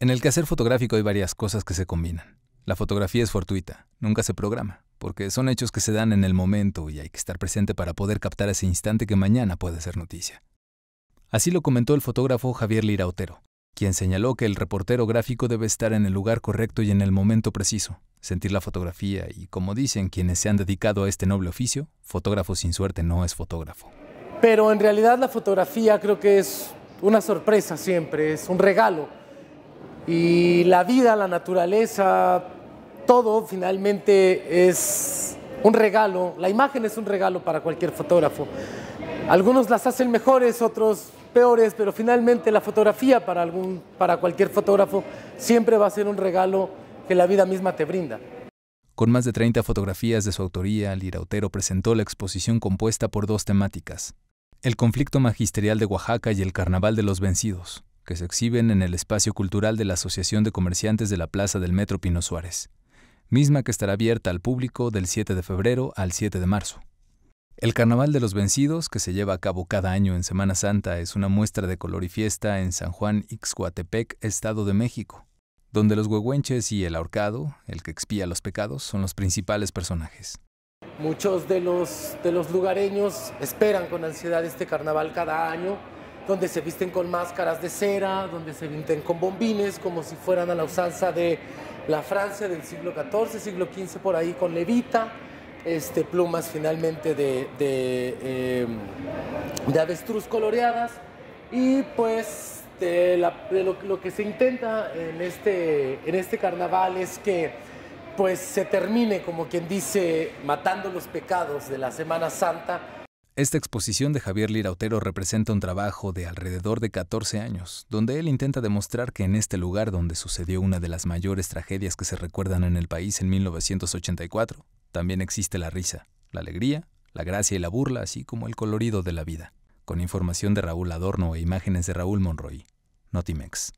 En el quehacer fotográfico hay varias cosas que se combinan. La fotografía es fortuita, nunca se programa, porque son hechos que se dan en el momento y hay que estar presente para poder captar ese instante que mañana puede ser noticia. Así lo comentó el fotógrafo Javier Lira Otero, quien señaló que el reportero gráfico debe estar en el lugar correcto y en el momento preciso, sentir la fotografía y, como dicen quienes se han dedicado a este noble oficio, fotógrafo sin suerte no es fotógrafo. Pero en realidad la fotografía creo que es una sorpresa siempre, es un regalo y la vida, la naturaleza, todo finalmente es un regalo. La imagen es un regalo para cualquier fotógrafo. Algunos las hacen mejores, otros peores, pero finalmente la fotografía para, algún, para cualquier fotógrafo siempre va a ser un regalo que la vida misma te brinda. Con más de 30 fotografías de su autoría, Lirautero presentó la exposición compuesta por dos temáticas, el conflicto magisterial de Oaxaca y el Carnaval de los Vencidos que se exhiben en el espacio cultural de la Asociación de Comerciantes de la Plaza del Metro Pino Suárez, misma que estará abierta al público del 7 de febrero al 7 de marzo. El Carnaval de los Vencidos, que se lleva a cabo cada año en Semana Santa, es una muestra de color y fiesta en San Juan Ixcoatepec, Estado de México, donde los huehuenches y el ahorcado, el que expía los pecados, son los principales personajes. Muchos de los, de los lugareños esperan con ansiedad este carnaval cada año donde se visten con máscaras de cera, donde se visten con bombines, como si fueran a la usanza de la Francia del siglo XIV, siglo XV, por ahí, con levita, este, plumas finalmente de, em, avestruz coloreadas. Y pues lo, que se intenta en este, en este carnaval es que pues se termine, como quien dice, matando los pecados de la Semana Santa esta exposición de Javier Lirautero representa un trabajo de alrededor de 14 años, donde él intenta demostrar que en este lugar donde sucedió una de las mayores tragedias que se recuerdan en el país en 1984, también existe la risa, la alegría, la gracia y la burla, así como el colorido de la vida. Con información de Raúl Adorno e imágenes de Raúl Monroy. Notimex.